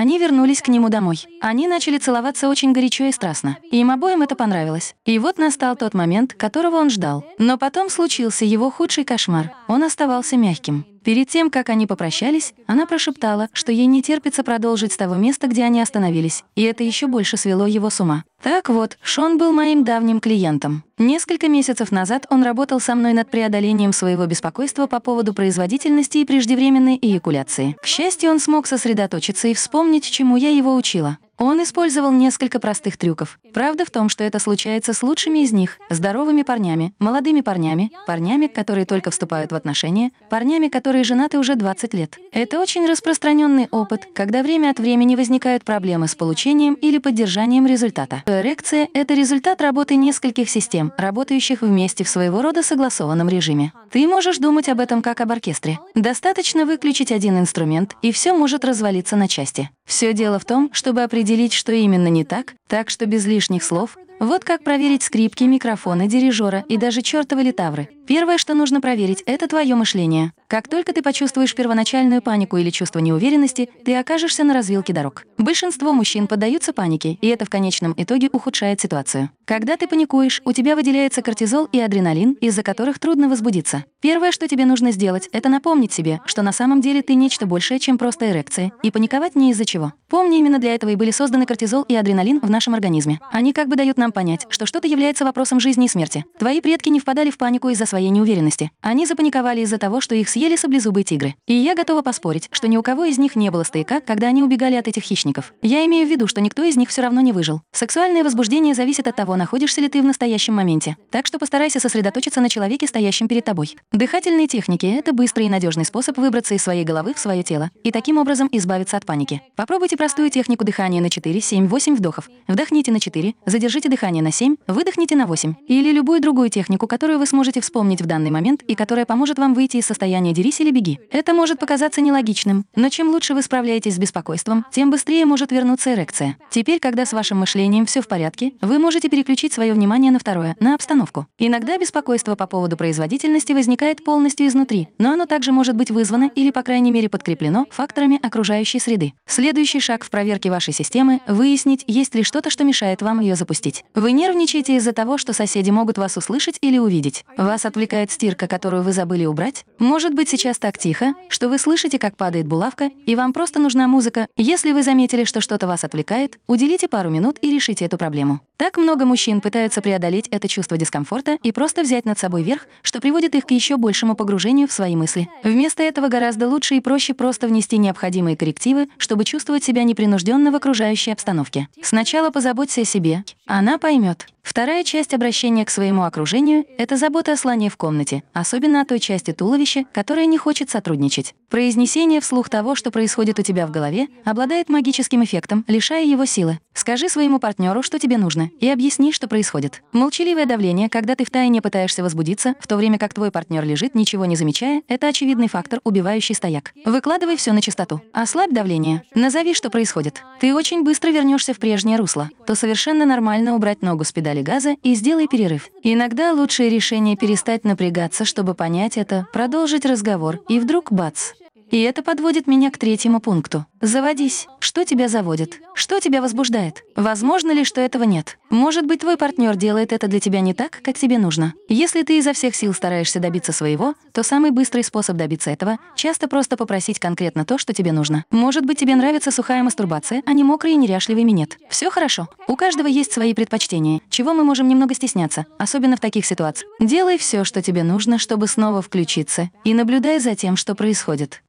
Они вернулись к нему домой. Они начали целоваться очень горячо и страстно. Им обоим это понравилось. И вот настал тот момент, которого он ждал. Но потом случился его худший кошмар. Он оставался мягким. Перед тем, как они попрощались, она прошептала, что ей не терпится продолжить с того места, где они остановились, и это еще больше свело его с ума. Так вот, Шон был моим давним клиентом. Несколько месяцев назад он работал со мной над преодолением своего беспокойства по поводу производительности и преждевременной эякуляции. К счастью, он смог сосредоточиться и вспомнить, чему я его учила. Он использовал несколько простых трюков. Правда в том, что это случается с лучшими из них, здоровыми парнями, молодыми парнями, парнями, которые только вступают в отношения, парнями, которые женаты уже 20 лет. Это очень распространенный опыт, когда время от времени возникают проблемы с получением или поддержанием результата. Эрекция — это результат работы нескольких систем, работающих вместе в своего рода согласованном режиме. Ты можешь думать об этом как об оркестре. Достаточно выключить один инструмент, и все может развалиться на части. Все дело в том, чтобы определить, определить, что именно не так, так что без лишних слов, вот как проверить скрипки, микрофоны, дирижера и даже чертовы литавры. Первое, что нужно проверить, это твое мышление. Как только ты почувствуешь первоначальную панику или чувство неуверенности, ты окажешься на развилке дорог. Большинство мужчин поддаются панике, и это в конечном итоге ухудшает ситуацию. Когда ты паникуешь, у тебя выделяется кортизол и адреналин, из-за которых трудно возбудиться. Первое, что тебе нужно сделать, это напомнить себе, что на самом деле ты нечто большее, чем просто эрекция, и паниковать не из-за чего. Помни, именно для этого и были созданы кортизол и адреналин в нашем нашем организме. Они как бы дают нам понять, что что-то является вопросом жизни и смерти. Твои предки не впадали в панику из-за своей неуверенности. Они запаниковали из-за того, что их съели саблезубые тигры. И я готова поспорить, что ни у кого из них не было стояка, когда они убегали от этих хищников. Я имею в виду, что никто из них все равно не выжил. Сексуальное возбуждение зависит от того, находишься ли ты в настоящем моменте. Так что постарайся сосредоточиться на человеке, стоящем перед тобой. Дыхательные техники — это быстрый и надежный способ выбраться из своей головы в свое тело и таким образом избавиться от паники. Попробуйте простую технику дыхания на 4, 7, 8 вдохов. Вдохните на 4, задержите дыхание на 7, выдохните на 8. Или любую другую технику, которую вы сможете вспомнить в данный момент и которая поможет вам выйти из состояния «дерись или беги». Это может показаться нелогичным, но чем лучше вы справляетесь с беспокойством, тем быстрее может вернуться эрекция. Теперь, когда с вашим мышлением все в порядке, вы можете переключить свое внимание на второе, на обстановку. Иногда беспокойство по поводу производительности возникает полностью изнутри, но оно также может быть вызвано или, по крайней мере, подкреплено факторами окружающей среды. Следующий шаг в проверке вашей системы — выяснить, есть ли что что-то, что мешает вам ее запустить. Вы нервничаете из-за того, что соседи могут вас услышать или увидеть. Вас отвлекает стирка, которую вы забыли убрать. Может быть, сейчас так тихо, что вы слышите, как падает булавка, и вам просто нужна музыка. Если вы заметили, что что-то вас отвлекает, уделите пару минут и решите эту проблему. Так много мужчин пытаются преодолеть это чувство дискомфорта и просто взять над собой верх, что приводит их к еще большему погружению в свои мысли. Вместо этого гораздо лучше и проще просто внести необходимые коррективы, чтобы чувствовать себя непринужденно в окружающей обстановке. Сначала позаботься о себе, она поймет. Вторая часть обращения к своему окружению — это забота о слоне в комнате, особенно о той части туловища, которая не хочет сотрудничать. Произнесение вслух того, что происходит у тебя в голове, обладает магическим эффектом, лишая его силы. Скажи своему партнеру, что тебе нужно, и объясни, что происходит. Молчаливое давление, когда ты втайне пытаешься возбудиться, в то время как твой партнер лежит, ничего не замечая, это очевидный фактор, убивающий стояк. Выкладывай все на чистоту. Ослабь давление. Назови, что происходит. Ты очень быстро вернешься в прежнее русло. То совершенно нормально убрать ногу с педали запале газа и сделай перерыв. Иногда лучшее решение перестать напрягаться, чтобы понять это, продолжить разговор, и вдруг бац. И это подводит меня к третьему пункту. Заводись. Что тебя заводит? Что тебя возбуждает? Возможно ли, что этого нет? Может быть, твой партнер делает это для тебя не так, как тебе нужно. Если ты изо всех сил стараешься добиться своего, то самый быстрый способ добиться этого — часто просто попросить конкретно то, что тебе нужно. Может быть, тебе нравится сухая мастурбация, а не мокрый и неряшливый минет. Все хорошо. У каждого есть свои предпочтения, чего мы можем немного стесняться, особенно в таких ситуациях. Делай все, что тебе нужно, чтобы снова включиться, и наблюдай за тем, что происходит.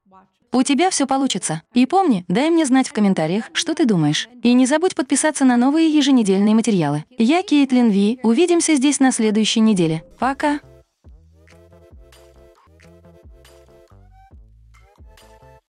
У тебя все получится. И помни, дай мне знать в комментариях, что ты думаешь. И не забудь подписаться на новые еженедельные материалы. Я Кейтлин Ви. Увидимся здесь на следующей неделе. Пока!